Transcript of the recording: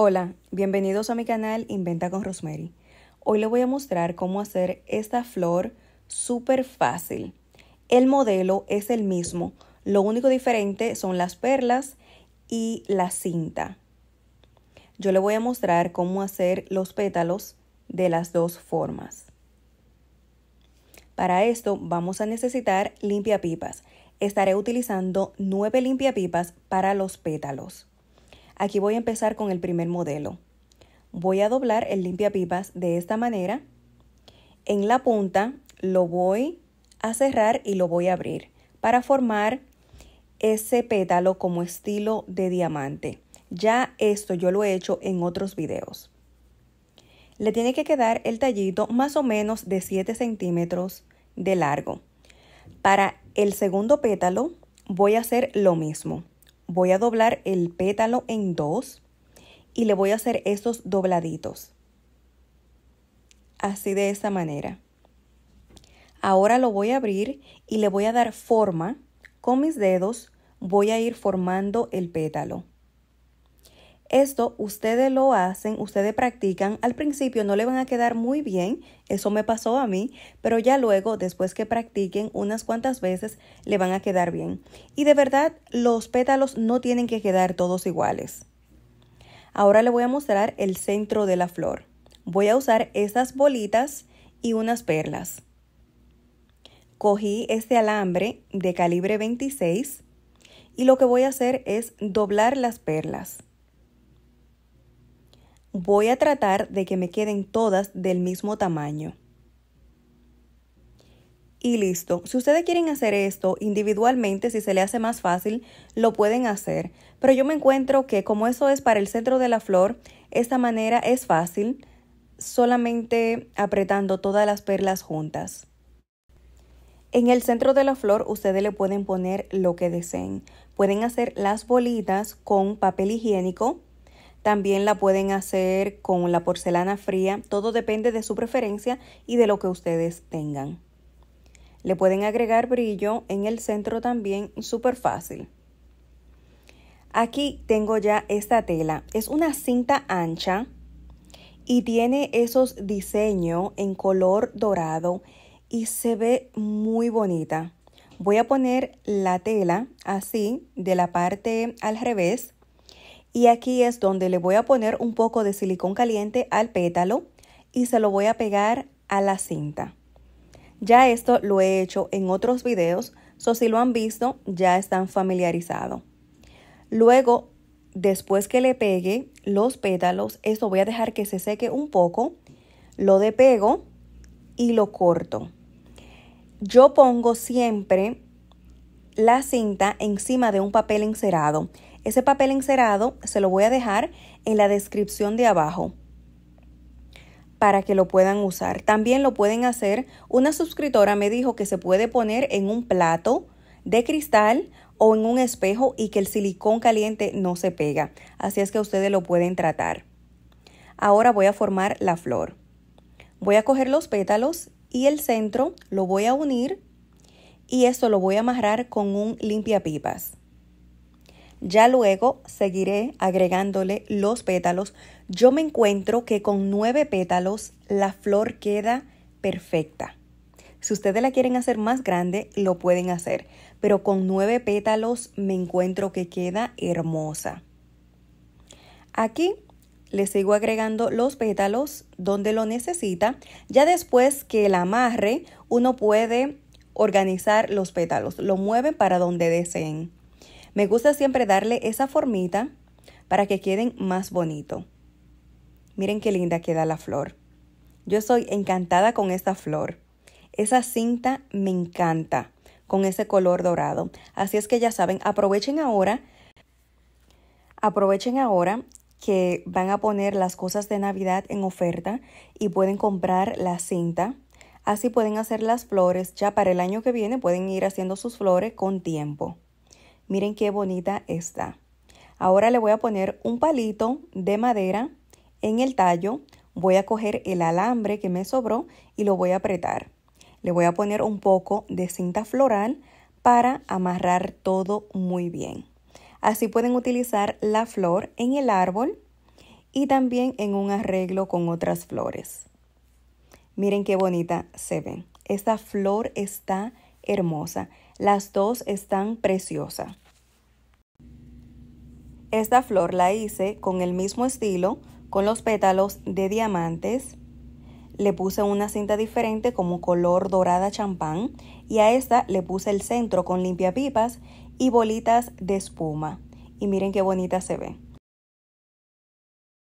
Hola, bienvenidos a mi canal Inventa con Rosemary. Hoy les voy a mostrar cómo hacer esta flor súper fácil. El modelo es el mismo, lo único diferente son las perlas y la cinta. Yo le voy a mostrar cómo hacer los pétalos de las dos formas. Para esto vamos a necesitar limpiapipas. Estaré utilizando nueve limpiapipas para los pétalos. Aquí voy a empezar con el primer modelo. Voy a doblar el limpia pipas de esta manera. En la punta lo voy a cerrar y lo voy a abrir para formar ese pétalo como estilo de diamante. Ya esto yo lo he hecho en otros videos. Le tiene que quedar el tallito más o menos de 7 centímetros de largo. Para el segundo pétalo voy a hacer lo mismo voy a doblar el pétalo en dos y le voy a hacer esos dobladitos. Así de esa manera. Ahora lo voy a abrir y le voy a dar forma. Con mis dedos voy a ir formando el pétalo. Esto ustedes lo hacen, ustedes practican, al principio no le van a quedar muy bien, eso me pasó a mí, pero ya luego, después que practiquen unas cuantas veces, le van a quedar bien. Y de verdad, los pétalos no tienen que quedar todos iguales. Ahora le voy a mostrar el centro de la flor. Voy a usar estas bolitas y unas perlas. Cogí este alambre de calibre 26 y lo que voy a hacer es doblar las perlas. Voy a tratar de que me queden todas del mismo tamaño. Y listo. Si ustedes quieren hacer esto individualmente, si se le hace más fácil, lo pueden hacer. Pero yo me encuentro que como eso es para el centro de la flor, esta manera es fácil, solamente apretando todas las perlas juntas. En el centro de la flor ustedes le pueden poner lo que deseen. Pueden hacer las bolitas con papel higiénico también la pueden hacer con la porcelana fría. Todo depende de su preferencia y de lo que ustedes tengan. Le pueden agregar brillo en el centro también, súper fácil. Aquí tengo ya esta tela. Es una cinta ancha y tiene esos diseños en color dorado y se ve muy bonita. Voy a poner la tela así de la parte al revés y aquí es donde le voy a poner un poco de silicón caliente al pétalo y se lo voy a pegar a la cinta. Ya esto lo he hecho en otros videos, so si lo han visto ya están familiarizados. Luego, después que le pegue los pétalos, esto voy a dejar que se seque un poco, lo depego y lo corto. Yo pongo siempre la cinta encima de un papel encerado ese papel encerado se lo voy a dejar en la descripción de abajo para que lo puedan usar. También lo pueden hacer. Una suscriptora me dijo que se puede poner en un plato de cristal o en un espejo y que el silicón caliente no se pega. Así es que ustedes lo pueden tratar. Ahora voy a formar la flor. Voy a coger los pétalos y el centro lo voy a unir y esto lo voy a amarrar con un limpiapipas. Ya luego seguiré agregándole los pétalos. Yo me encuentro que con nueve pétalos la flor queda perfecta. Si ustedes la quieren hacer más grande, lo pueden hacer, pero con nueve pétalos me encuentro que queda hermosa. Aquí le sigo agregando los pétalos donde lo necesita. Ya después que la amarre, uno puede organizar los pétalos. Lo mueven para donde deseen. Me gusta siempre darle esa formita para que queden más bonito. Miren qué linda queda la flor. Yo soy encantada con esta flor. Esa cinta me encanta con ese color dorado. Así es que ya saben, aprovechen ahora. Aprovechen ahora que van a poner las cosas de Navidad en oferta y pueden comprar la cinta. Así pueden hacer las flores. Ya para el año que viene pueden ir haciendo sus flores con tiempo. Miren qué bonita está. Ahora le voy a poner un palito de madera en el tallo. Voy a coger el alambre que me sobró y lo voy a apretar. Le voy a poner un poco de cinta floral para amarrar todo muy bien. Así pueden utilizar la flor en el árbol y también en un arreglo con otras flores. Miren qué bonita se ve. Esta flor está hermosa. Las dos están preciosas. Esta flor la hice con el mismo estilo, con los pétalos de diamantes. Le puse una cinta diferente como color dorada champán y a esta le puse el centro con limpia pipas y bolitas de espuma. Y miren qué bonita se ve.